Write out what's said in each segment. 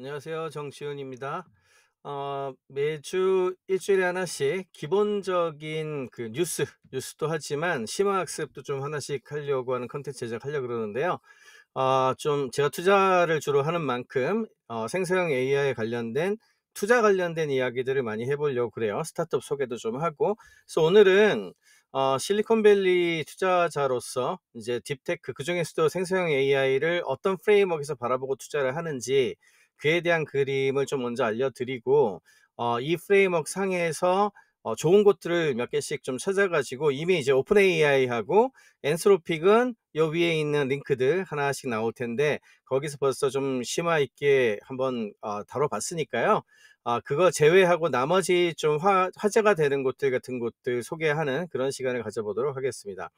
안녕하세요. 정지훈입니다. 어, 매주 일주일에 하나씩 기본적인 그 뉴스, 뉴스도 하지만 심화학습도 좀 하나씩 하려고 하는 컨텐츠 제작하려고 그러는데요. 어, 좀 제가 투자를 주로 하는 만큼 어, 생성형 AI에 관련된 투자 관련된 이야기들을 많이 해보려고 그래요. 스타트업 소개도 좀 하고. 그래서 오늘은 어, 실리콘밸리 투자자로서 이제 딥테크 그 중에서도 생성형 AI를 어떤 프레임워크에서 바라보고 투자를 하는지 그에 대한 그림을 좀 먼저 알려드리고 어, 이 프레임워크 상에서 어, 좋은 곳들을 몇 개씩 좀 찾아가지고 이미 이제 오픈 AI하고 엔스로픽은 요 위에 있는 링크들 하나씩 나올 텐데 거기서 벌써 좀 심화 있게 한번 어, 다뤄봤으니까요. 어, 그거 제외하고 나머지 좀 화, 화제가 되는 곳들 같은 곳들 소개하는 그런 시간을 가져보도록 하겠습니다.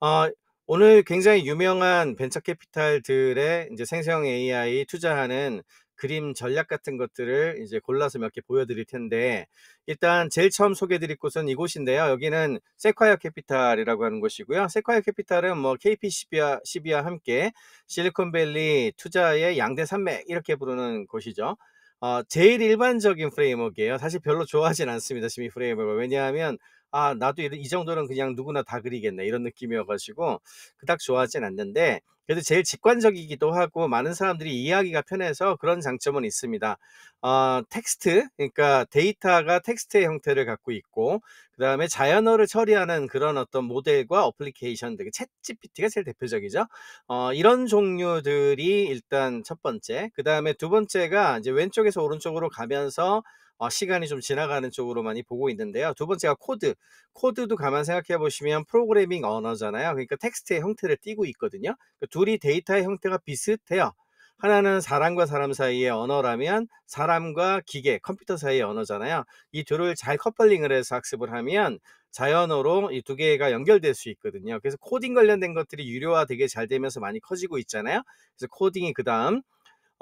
어, 오늘 굉장히 유명한 벤처 캐피탈들의 이제 생성 AI 투자하는 그림 전략 같은 것들을 이제 골라서 몇 개 보여드릴 텐데 일단 제일 처음 소개드릴 곳은 이곳인데요. 여기는 세콰이어 캐피탈이라고 하는 곳이고요. 세콰이어 캐피탈은 뭐 KPCB와 함께 실리콘밸리 투자의 양대 산맥 이렇게 부르는 곳이죠. 어, 제일 일반적인 프레임워크예요. 사실 별로 좋아하진 않습니다. 지금 이 프레임워크 왜냐하면 아 나도 이 정도는 그냥 누구나 다 그리겠네 이런 느낌이어가지고 그닥 좋아하진 않는데 그래도 제일 직관적이기도 하고 많은 사람들이 이해하기가 편해서 그런 장점은 있습니다. 어, 텍스트 그러니까 데이터가 텍스트의 형태를 갖고 있고 그 다음에 자연어를 처리하는 그런 어떤 모델과 어플리케이션들, 그러니까 챗 GPT가 제일 대표적이죠. 어, 이런 종류들이 일단 첫 번째. 그 다음에 두 번째가 이제 왼쪽에서 오른쪽으로 가면서 어, 시간이 좀 지나가는 쪽으로 많이 보고 있는데요. 두 번째가 코드. 코드도 가만 생각해 보시면 프로그래밍 언어잖아요. 그러니까 텍스트의 형태를 띄고 있거든요. 그러니까 둘이 데이터의 형태가 비슷해요. 하나는 사람과 사람 사이의 언어라면 사람과 기계, 컴퓨터 사이의 언어잖아요. 이 둘을 잘 커플링을 해서 학습을 하면 자연어로 이 두 개가 연결될 수 있거든요. 그래서 코딩 관련된 것들이 유료화 되게 잘 되면서 많이 커지고 있잖아요. 그래서 코딩이 그 다음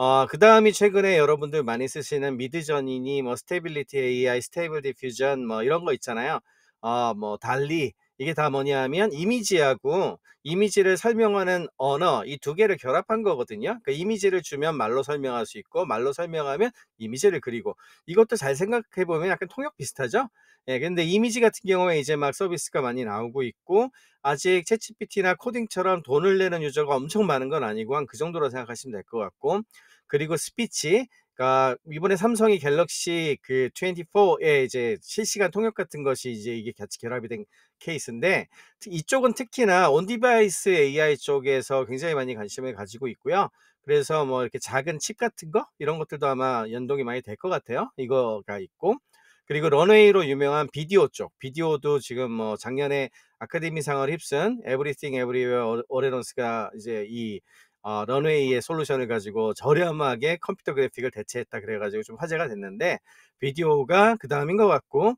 어, 그 다음이 최근에 여러분들 많이 쓰시는 미드전이니뭐 스테빌리티 AI, 스테이블 디퓨전, 뭐 이런 거 있잖아요. 어, 뭐 달리 이게 다 뭐냐면 하 이미지하고 이미지를 설명하는 언어 이 두 개를 결합한 거거든요. 그 이미지를 주면 말로 설명할 수 있고 말로 설명하면 이미지를 그리고 이것도 잘 생각해 보면 약간 통역 비슷하죠. 예, 근데 이미지 같은 경우에 이제 막 서비스가 많이 나오고 있고 아직 채 g 피티나 코딩처럼 돈을 내는 유저가 엄청 많은 건 아니고 한 그 정도로 생각하시면 될 것 같고 그리고 스피치 그러니까 이번에 삼성이 갤럭시 그 24에 이제 실시간 통역 같은 것이 이제 이게 같이 결합이 된 케이스인데 이쪽은 특히나 온디바이스 AI 쪽에서 굉장히 많이 관심을 가지고 있고요. 그래서 뭐 이렇게 작은 칩 같은 거 이런 것들도 아마 연동이 많이 될 것 같아요. 이거가 있고 그리고 런웨이로 유명한 비디오 쪽 비디오도 지금 뭐 작년에 아카데미상을 휩쓴 에브리띵 에브리웨어 오레런스가 이제 이 어, 런웨이의 솔루션을 가지고 저렴하게 컴퓨터 그래픽을 대체했다 그래가지고 좀 화제가 됐는데 비디오가 그 다음인 것 같고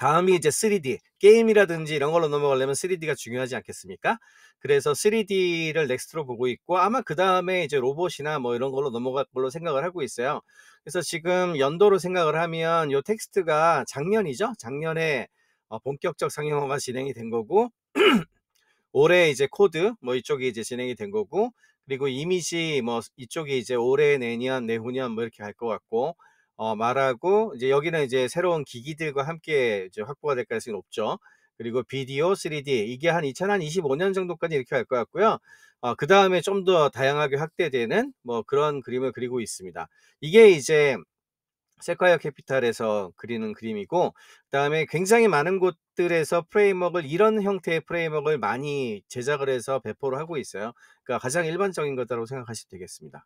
다음이 이제 3D 게임이라든지 이런 걸로 넘어가려면 3D가 중요하지 않겠습니까? 그래서 3D를 넥스트로 보고 있고 아마 그 다음에 이제 로봇이나 뭐 이런 걸로 넘어갈 걸로 생각을 하고 있어요. 그래서 지금 연도로 생각을 하면 요 텍스트가 작년이죠. 작년에 어, 본격적 상용화가 진행이 된 거고 올해 이제 코드 뭐 이쪽이 이제 진행이 된 거고 그리고 이미지 뭐 이쪽이 이제 올해 내년 내후년 뭐 이렇게 할것 같고 어, 말하고 이제 여기는 이제 새로운 기기들과 함께 이제 확보가 될 가능성이 높죠. 그리고 비디오 3D 이게 한 2025년 정도까지 이렇게 갈 것 같고요. 어, 그 다음에 좀 더 다양하게 확대되는 뭐 그런 그림을 그리고 있습니다. 이게 이제 세콰이어 캐피탈에서 그리는 그림이고 그다음에 굉장히 많은 곳들에서 프레임워크를 이런 형태의 프레임워크를 많이 제작을 해서 배포를 하고 있어요. 그러니까 가장 일반적인 거다라고 생각하시면 되겠습니다.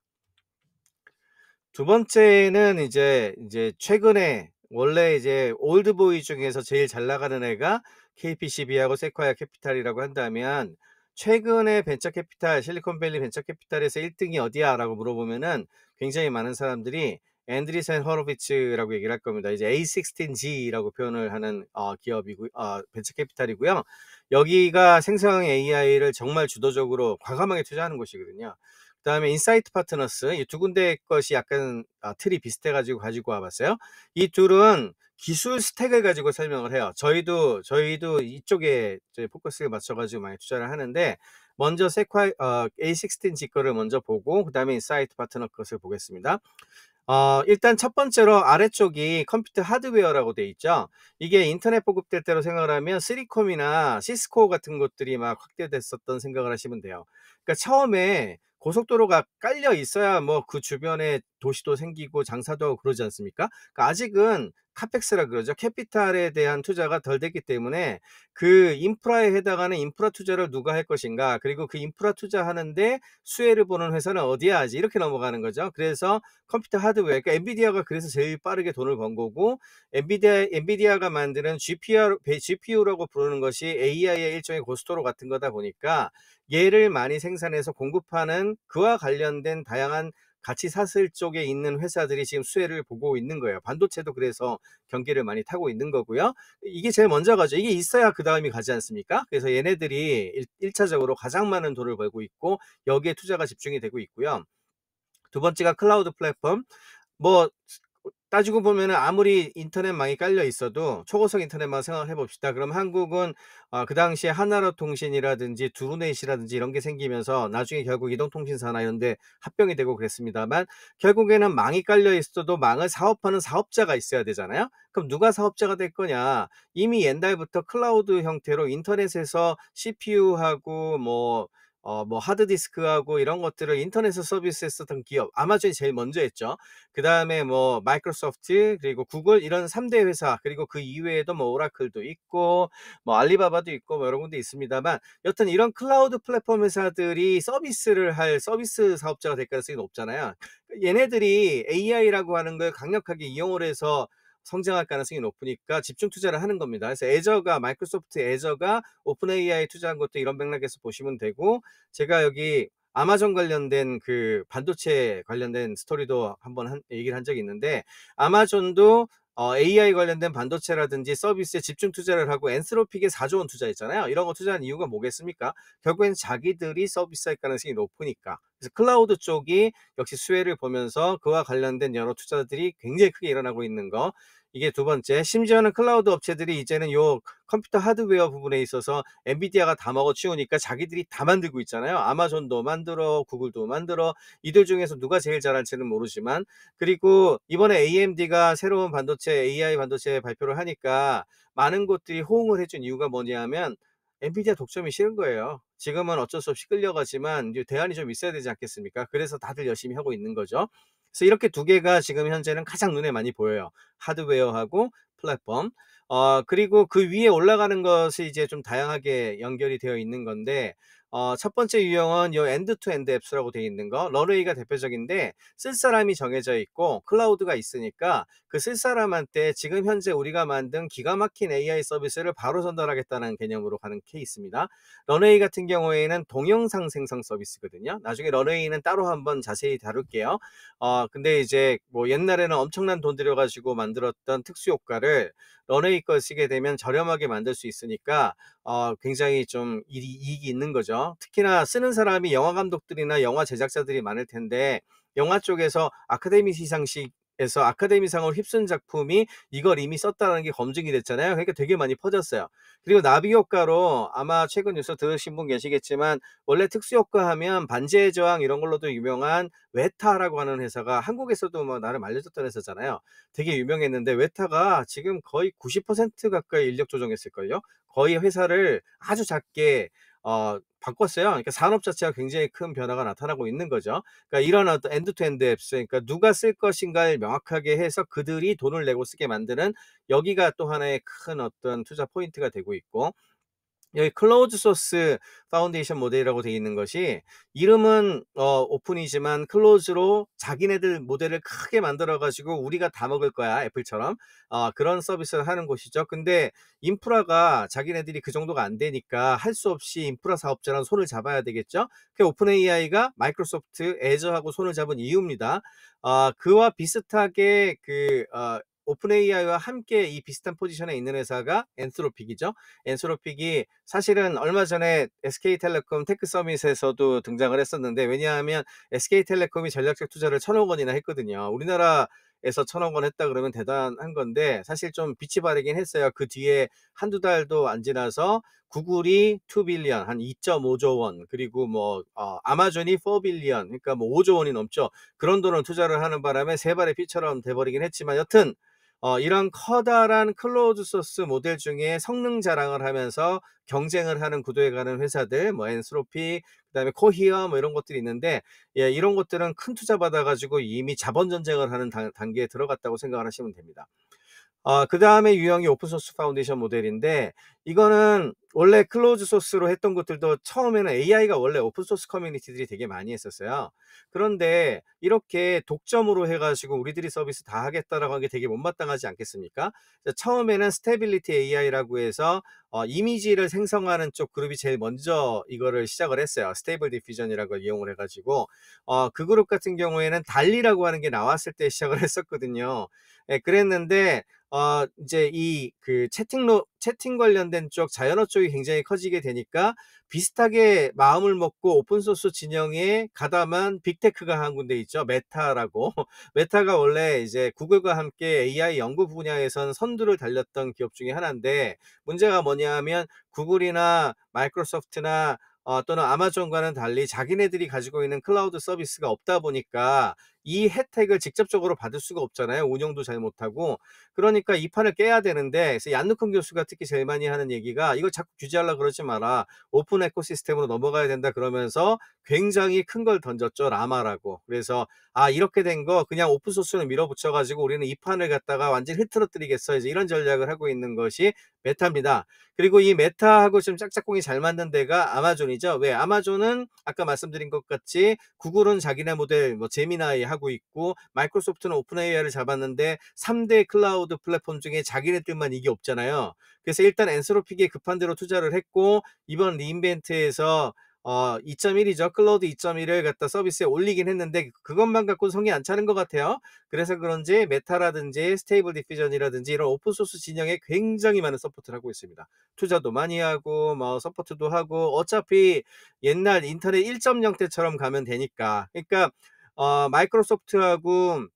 두 번째는 이제 이제 최근에 원래 이제 올드보이 중에서 제일 잘 나가는 애가 KPCB하고 세콰야 캐피탈이라고 한다면 최근에 벤처 캐피탈 실리콘밸리 벤처 캐피탈에서 1등이 어디야라고 물어보면은 굉장히 많은 사람들이 앤드리센 허로비츠라고 얘기를 할 겁니다. 이제 A16G라고 표현을 하는 어, 기업이고 어, 벤처 캐피탈이고요. 여기가 생성 AI를 정말 주도적으로 과감하게 투자하는 곳이거든요. 그다음에 인사이트 파트너스 이 두 군데 것이 약간 아, 틀이 비슷해 가지고 가지고 와봤어요. 이 둘은 기술 스택을 가지고 설명을 해요. 저희도 저희도 이쪽에 저희 포커스를 맞춰가지고 많이 투자를 하는데 먼저 세콰 어, a 1 6직 거를 먼저 보고 그다음에 인사이트 파트너 것을 보겠습니다. 어, 일단 첫 번째로 아래쪽이 컴퓨터 하드웨어라고 돼 있죠. 이게 인터넷 보급될 때로 생각을 하면 쓰리콤이나 시스코 같은 것들이 막 확대됐었던 생각을 하시면 돼요. 그러니까 처음에 고속도로가 깔려 있어야 뭐 그 주변에 도시도 생기고 장사도 그러지 않습니까? 그러니까 아직은 카펙스라 그러죠. 캐피탈에 대한 투자가 덜 됐기 때문에 그 인프라에 해당하는 인프라 투자를 누가 할 것인가 그리고 그 인프라 투자하는데 수혜를 보는 회사는 어디야 하지 이렇게 넘어가는 거죠. 그래서 컴퓨터 하드웨어 그러니까 엔비디아가 그래서 제일 빠르게 돈을 번 거고 엔비디아, 엔비디아가 만드는 GPR, GPU라고 부르는 것이 AI의 일종의 고스토로 같은 거다 보니까 얘를 많이 생산해서 공급하는 그와 관련된 다양한 같이 사슬 쪽에 있는 회사들이 지금 수혜를 보고 있는 거예요. 반도체도 그래서 경기를 많이 타고 있는 거고요. 이게 제일 먼저 가죠. 이게 있어야 그 다음이 가지 않습니까? 그래서 얘네들이 1차적으로 가장 많은 돈을 벌고 있고 여기에 투자가 집중이 되고 있고요. 두 번째가 클라우드 플랫폼. 뭐 따지고 보면 아무리 인터넷망이 깔려 있어도 초고속 인터넷망 생각을 해봅시다. 그럼 한국은 어, 그 당시에 하나로통신이라든지 두루넷이라든지 이런 게 생기면서 나중에 결국 이동통신사나 이런데 합병이 되고 그랬습니다만 결국에는 망이 깔려 있어도 망을 사업하는 사업자가 있어야 되잖아요. 그럼 누가 사업자가 될 거냐? 이미 옛날부터 클라우드 형태로 인터넷에서 CPU하고 뭐 어, 뭐 하드디스크하고 이런 것들을 인터넷에 서비스했었던 기업, 아마존이 제일 먼저 했죠. 그 다음에 뭐 마이크로소프트, 그리고 구글 이런 3대 회사, 그리고 그 이외에도 뭐 오라클도 있고, 뭐 알리바바도 있고, 뭐 여러 군데 있습니다만, 여튼 이런 클라우드 플랫폼 회사들이 서비스를 할 서비스 사업자가 될 가능성이 높잖아요. 그러니까 얘네들이 AI라고 하는 걸 강력하게 이용을 해서 성장할 가능성이 높으니까 집중 투자를 하는 겁니다. 그래서 애저가 마이크로소프트 애저가 오픈 AI 투자한 것도 이런 맥락에서 보시면 되고 제가 여기 아마존 관련된 그 반도체 관련된 스토리도 한번 한, 얘기를 한 적이 있는데 아마존도 어, AI 관련된 반도체라든지 서비스에 집중 투자를 하고 엔스로픽에 4조 원 투자했잖아요. 이런 거 투자한 이유가 뭐겠습니까? 결국엔 자기들이 서비스할 가능성이 높으니까 그래서 클라우드 쪽이 역시 수혜를 보면서 그와 관련된 여러 투자들이 굉장히 크게 일어나고 있는 거. 이게 두 번째, 심지어는 클라우드 업체들이 이제는 요 컴퓨터 하드웨어 부분에 있어서 엔비디아가 다 먹어 치우니까 자기들이 다 만들고 있잖아요. 아마존도 만들어, 구글도 만들어. 이들 중에서 누가 제일 잘할지는 모르지만 그리고 이번에 AMD가 새로운 반도체 AI 반도체 발표를 하니까 많은 곳들이 호응을 해준 이유가 뭐냐면 하 엔비디아 독점이 싫은 거예요. 지금은 어쩔 수 없이 끌려가지만 대안이 좀 있어야 되지 않겠습니까? 그래서 다들 열심히 하고 있는 거죠. 그래서 이렇게 두 개가 지금 현재는 가장 눈에 많이 보여요. 하드웨어하고 플랫폼. 어, 그리고 그 위에 올라가는 것이 이제 좀 다양하게 연결이 되어 있는 건데, 어, 첫 번째 유형은 요 엔드투엔드 앱스라고 되어 있는 거 러웨이가 대표적인데 쓸 사람이 정해져 있고 클라우드가 있으니까 그 쓸 사람한테 지금 현재 우리가 만든 기가 막힌 AI 서비스를 바로 전달하겠다는 개념으로 가는 케이스입니다. 러웨이 같은 경우에는 동영상 생성 서비스거든요. 나중에 러웨이는 따로 한번 자세히 다룰게요. 어, 근데 이제 뭐 옛날에는 엄청난 돈 들여가지고 만들었던 특수 효과를 런웨이권 쓰게 되면 저렴하게 만들 수 있으니까 어, 굉장히 좀 일이, 이익이 있는 거죠. 특히나 쓰는 사람이 영화 감독들이나 영화 제작자들이 많을 텐데 영화 쪽에서 아카데미 시상식 그래서 아카데미상을 휩쓴 작품이 이걸 이미 썼다는 게 검증이 됐잖아요. 그러니까 되게 많이 퍼졌어요. 그리고 나비 효과로 아마 최근 뉴스 들으신 분 계시겠지만 원래 특수 효과 하면 반지의 저항 이런 걸로도 유명한 웨타라고 하는 회사가 한국에서도 뭐 나름 알려졌던 회사잖아요. 되게 유명했는데 웨타가 지금 거의 90% 가까이 인력 조정했을 걸요 거의 회사를 아주 작게 어 바꿨어요. 그러니까 산업 자체가 굉장히 큰 변화가 나타나고 있는 거죠. 그러니까 이런 어떤 엔드투엔드 앱스, 그러니까 누가 쓸 것인가를 명확하게 해서 그들이 돈을 내고 쓰게 만드는 여기가 또 하나의 큰 어떤 투자 포인트가 되고 있고 여기 클로즈 소스 파운데이션 모델이라고 되어 있는 것이 이름은 어, 오픈이지만 클로즈로 자기네들 모델을 크게 만들어 가지고 우리가 다 먹을 거야 애플처럼 어, 그런 서비스를 하는 곳이죠 근데 인프라가 자기네들이 그 정도가 안 되니까 할 수 없이 인프라 사업자랑 손을 잡아야 되겠죠 그 오픈 AI가 마이크로소프트 애저하고 손을 잡은 이유입니다 어, 그와 비슷하게 그 어, 오픈 AI와 함께 이 비슷한 포지션에 있는 회사가 엔트로픽이죠. 엔트로픽이 사실은 얼마 전에 SK텔레콤 테크 서밋에서도 등장을 했었는데 왜냐하면 SK텔레콤이 전략적 투자를 천억 원이나 했거든요. 우리나라 에서 천억 원 했다 그러면 대단한 건데 사실 좀 빛이 바르긴 했어요. 그 뒤에 한두 달도 안 지나서 구글이 2빌리언 한 2.5조 원 그리고 뭐 어, 아마존이 4빌리언 그러니까 뭐 5조 원이 넘죠. 그런 돈을 투자를 하는 바람에 세 발의 피처럼 돼버리긴 했지만 여튼 어, 이런 커다란 클로즈 소스 모델 중에 성능 자랑을 하면서 경쟁을 하는 구도에 가는 회사들, 뭐 엔스로피, 그다음에 코히어 뭐 이런 것들이 있는데 예, 이런 것들은 큰 투자 받아가지고 이미 자본 전쟁을 하는 단, 계에 들어갔다고 생각을 하시면 됩니다. 어, 그 다음에 유형이 오픈소스 파운데이션 모델인데 이거는 원래 클로즈 소스로 했던 것들도 처음에는 AI가 원래 오픈 소스 커뮤니티들이 되게 많이 했었어요. 그런데 이렇게 독점으로 해가지고 우리들이 서비스 다 하겠다라고 한게 되게 못마땅하지 않겠습니까? 처음에는 스테빌리티 AI라고 해서 어, 이미지를 생성하는 쪽 그룹이 제일 먼저 이거를 시작을 했어요. 스테이블 디퓨전이라고 이용을 해가지고 어, 그 그룹 같은 경우에는 달리라고 하는 게 나왔을 때 시작을 했었거든요. 예, 그랬는데 어, 이제 이 그 채팅로 채팅 관련된 쪽, 자연어 쪽이 굉장히 커지게 되니까 비슷하게 마음을 먹고 오픈소스 진영에 가담한 빅테크가 한 군데 있죠. 메타라고. 메타가 원래 이제 구글과 함께 AI 연구 분야에선 선두를 달렸던 기업 중에 하나인데 문제가 뭐냐 하면 구글이나 마이크로소프트나 어, 또는 아마존과는 달리 자기네들이 가지고 있는 클라우드 서비스가 없다 보니까 이 혜택을 직접적으로 받을 수가 없잖아요. 운영도 잘 못하고. 그러니까 이 판을 깨야 되는데 그래서 얀누큰 교수가 특히 제일 많이 하는 얘기가 이걸 자꾸 규제하려 그러지 마라. 오픈 에코시스템으로 넘어가야 된다 그러면서 굉장히 큰 걸 던졌죠. 라마라고. 그래서 아 이렇게 된 거 그냥 오픈소스를 밀어붙여가지고 우리는 이 판을 갖다가 완전히 흐트러뜨리겠어. 이제 이런 전략을 하고 있는 것이 메타입니다. 그리고 이 메타하고 지금 짝짝꿍이 잘 맞는 데가 아마존이죠. 왜? 아마존은 아까 말씀드린 것 같이 구글은 자기네 모델 뭐 제미나이 하고 있고 마이크로소프트는 오픈 AI를 잡았는데 3대 클라우드 플랫폼 중에 자기네 들만 이게 없잖아요. 그래서 일단 엔스로픽에 급한 대로 투자를 했고 이번 리인벤트에서 어, 2.1이죠. 클라우드 2.1을 갖다 서비스에 올리긴 했는데 그것만 갖고 성이 안 차는 것 같아요. 그래서 그런지 메타라든지 스테이블 디퓨전이라든지 이런 오픈소스 진영에 굉장히 많은 서포트를 하고 있습니다. 투자도 많이 하고 뭐 서포트도 하고 어차피 옛날 인터넷 1.0 때처럼 가면 되니까 그러니까 어, 마이크로소프트하고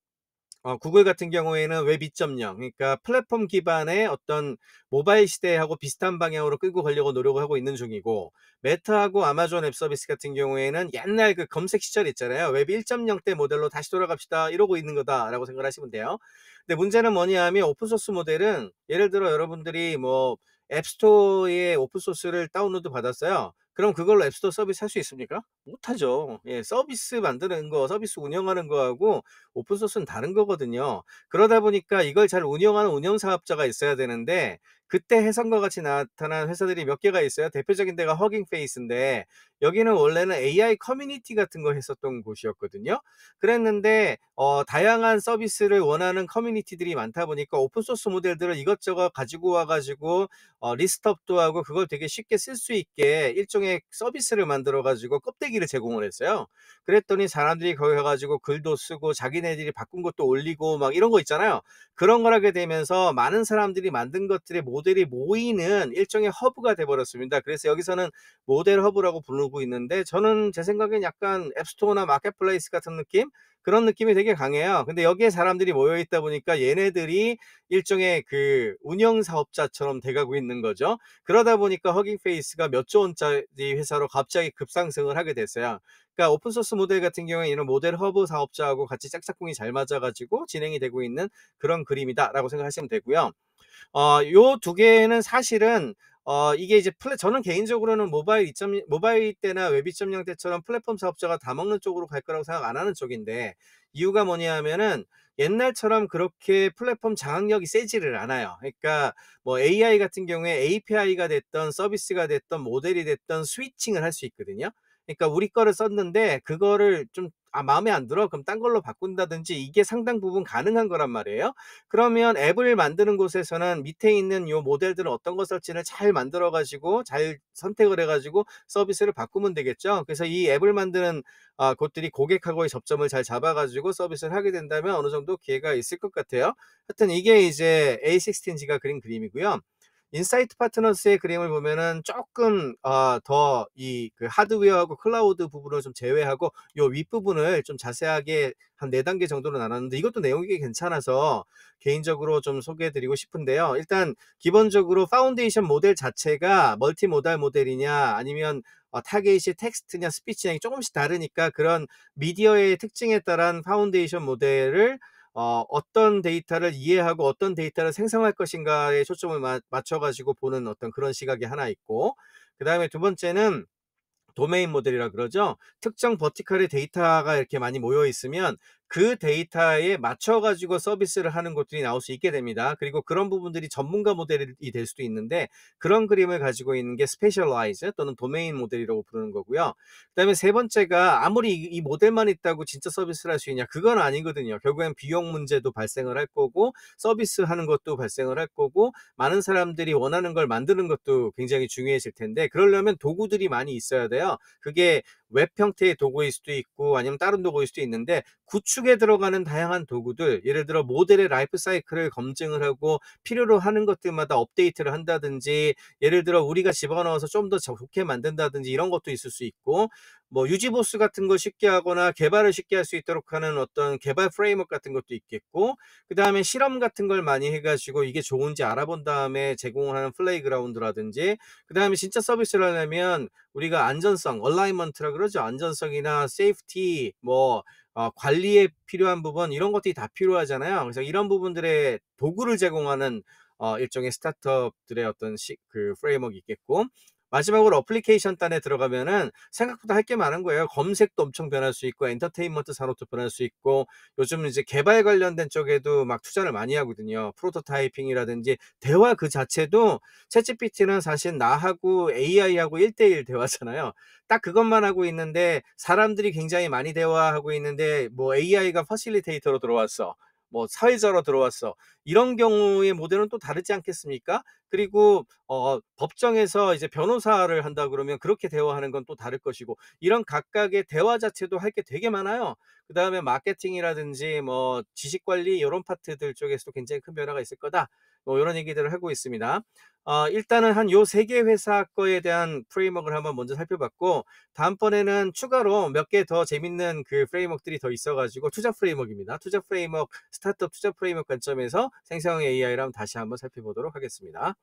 어, 구글 같은 경우에는 웹2.0 그러니까 플랫폼 기반의 어떤 모바일 시대하고 비슷한 방향으로 끌고 가려고 노력을 하고 있는 중이고 메타하고 아마존 앱 서비스 같은 경우에는 옛날 그 검색 시절 있잖아요 웹 1.0 때 모델로 다시 돌아갑시다 이러고 있는 거다라고 생각을 하시면 돼요 근데 문제는 뭐냐 하면 오픈소스 모델은 예를 들어 여러분들이 뭐앱스토어의 오픈소스를 다운로드 받았어요 그럼 그걸로 앱스토어 서비스 할 수 있습니까? 못하죠. 예, 서비스 만드는 거, 서비스 운영하는 거하고 오픈소스는 다른 거거든요. 그러다 보니까 이걸 잘 운영하는 운영사업자가 있어야 되는데 그때 해상과 같이 나타난 회사들이 몇 개가 있어요. 대표적인 데가 허깅페이스인데 여기는 원래는 AI 커뮤니티 같은 거 했었던 곳이었거든요. 그랬는데 어, 다양한 서비스를 원하는 커뮤니티들이 많다 보니까 오픈소스 모델들을 이것저것 가지고 와가지고 어, 리스트업도 하고 그걸 되게 쉽게 쓸 수 있게 일종의 서비스를 만들어가지고 껍데기를 제공을 했어요. 그랬더니 사람들이 거기 가가지고 글도 쓰고 자기네들이 바꾼 것도 올리고 막 이런 거 있잖아요. 그런 걸 하게 되면서 많은 사람들이 만든 것들의 모 모델이 모이는 일종의 허브가 돼버렸습니다. 그래서 여기서는 모델 허브라고 부르고 있는데 저는 제 생각엔 약간 앱스토어나 마켓플레이스 같은 느낌 그런 느낌이 되게 강해요. 근데 여기에 사람들이 모여 있다 보니까 얘네들이 일종의 그 운영 사업자처럼 돼가고 있는 거죠. 그러다 보니까 허깅페이스가 몇조 원짜리 회사로 갑자기 급상승을 하게 됐어요. 그러니까 오픈소스 모델 같은 경우에 이런 모델 허브 사업자하고 같이 짝짝꿍이 잘 맞아가지고 진행이 되고 있는 그런 그림이다라고 생각하시면 되고요. 어, 요 두 개는 사실은 어, 이게 이제 플랫, 저는 개인적으로는 모바일 2.0, 모바일 때나 웹 2.0 때처럼 플랫폼 사업자가 다 먹는 쪽으로 갈 거라고 생각 안 하는 쪽인데, 이유가 뭐냐 하면은, 옛날처럼 그렇게 플랫폼 장악력이 세지를 않아요. 그러니까 뭐 AI 같은 경우에 API가 됐던 서비스가 됐던 모델이 됐던 스위칭을 할 수 있거든요. 그러니까 우리 거를 썼는데 그거를 좀 아, 마음에 안 들어? 그럼 딴 걸로 바꾼다든지 이게 상당 부분 가능한 거란 말이에요. 그러면 앱을 만드는 곳에서는 밑에 있는 요 모델들은 어떤 것쓸지는잘 만들어가지고 잘 선택을 해가지고 서비스를 바꾸면 되겠죠. 그래서 이 앱을 만드는 아, 곳들이 고객하고의 접점을 잘 잡아가지고 서비스를 하게 된다면 어느 정도 기회가 있을 것 같아요. 하여튼 이게 이제 A16G가 그린 그림이고요. 인사이트 파트너스의 그림을 보면은 조금 어, 더 이 그 하드웨어하고 클라우드 부분을 좀 제외하고 요 윗부분을 좀 자세하게 한 4단계 정도로 나눴는데 이것도 내용이 괜찮아서 개인적으로 좀 소개해드리고 싶은데요. 일단 기본적으로 파운데이션 모델 자체가 멀티모달 모델이냐 아니면 어, 타겟이 텍스트냐 스피치냐 조금씩 다르니까 그런 미디어의 특징에 따른 파운데이션 모델을 어, 어떤 데이터를 이해하고 어떤 데이터를 생성할 것인가에 초점을 맞춰가지고 보는 어떤 그런 시각이 하나 있고 그 다음에 두 번째는 도메인 모델이라 그러죠. 특정 버티컬의 데이터가 이렇게 많이 모여 있으면 그 데이터에 맞춰가지고 서비스를 하는 것들이 나올 수 있게 됩니다. 그리고 그런 부분들이 전문가 모델이 될 수도 있는데 그런 그림을 가지고 있는 게 스페셜라이즈 또는 도메인 모델이라고 부르는 거고요. 그 다음에 세 번째가 아무리 이 모델만 있다고 진짜 서비스를 할 수 있냐 그건 아니거든요. 결국엔 비용 문제도 발생을 할 거고 서비스 하는 것도 발생을 할 거고 많은 사람들이 원하는 걸 만드는 것도 굉장히 중요해질 텐데 그러려면 도구들이 많이 있어야 돼요. 그게 웹 형태의 도구일 수도 있고 아니면 다른 도구일 수도 있는데 구축 축에 들어가는 다양한 도구들, 예를 들어 모델의 라이프 사이클을 검증을 하고 필요로 하는 것들마다 업데이트를 한다든지, 예를 들어 우리가 집어넣어서 좀 더 좋게 만든다든지 이런 것도 있을 수 있고, 뭐 유지보수 같은 걸 쉽게 하거나 개발을 쉽게 할 수 있도록 하는 어떤 개발 프레임워크 같은 것도 있겠고, 그 다음에 실험 같은 걸 많이 해가지고 이게 좋은지 알아본 다음에 제공하는 플레이그라운드라든지, 그 다음에 진짜 서비스를 하려면 우리가 안전성, 얼라이먼트라 그러죠. 안전성이나 세이프티, 뭐, 어, 관리에 필요한 부분 이런 것들이 다 필요하잖아요. 그래서 이런 부분들의 도구를 제공하는 어, 일종의 스타트업들의 어떤 시, 그 프레임워크 있겠고 마지막으로 어플리케이션 단에 들어가면은 생각보다 할 게 많은 거예요. 검색도 엄청 변할 수 있고 엔터테인먼트 산업도 변할 수 있고 요즘 이제 개발 관련된 쪽에도 막 투자를 많이 하거든요. 프로토타이핑이라든지 대화 그 자체도 챗GPT는 사실 나하고 AI하고 1대1 대화잖아요. 딱 그것만 하고 있는데 사람들이 굉장히 많이 대화하고 있는데 뭐 AI가 퍼실리테이터로 들어왔어. 뭐 사회자로 들어왔어. 이런 경우의 모델은 또 다르지 않겠습니까? 그리고 어, 어 법정에서 이제 변호사를 한다 그러면 그렇게 대화하는 건 또 다를 것이고 이런 각각의 대화 자체도 할 게 되게 많아요. 그 다음에 마케팅이라든지 뭐 지식 관리 이런 파트들 쪽에서도 굉장히 큰 변화가 있을 거다. 뭐 이런 얘기들을 하고 있습니다. 어, 일단은 한 요 세 개 회사 거에 대한 프레임워크를 한번 먼저 살펴봤고 다음번에는 추가로 몇 개 더 재밌는 그 프레임워크들이 더 있어가지고 투자 프레임워크입니다. 투자 프레임워크 스타트업 투자 프레임워크 관점에서 생성 AI를 한번 다시 한번 살펴보도록 하겠습니다.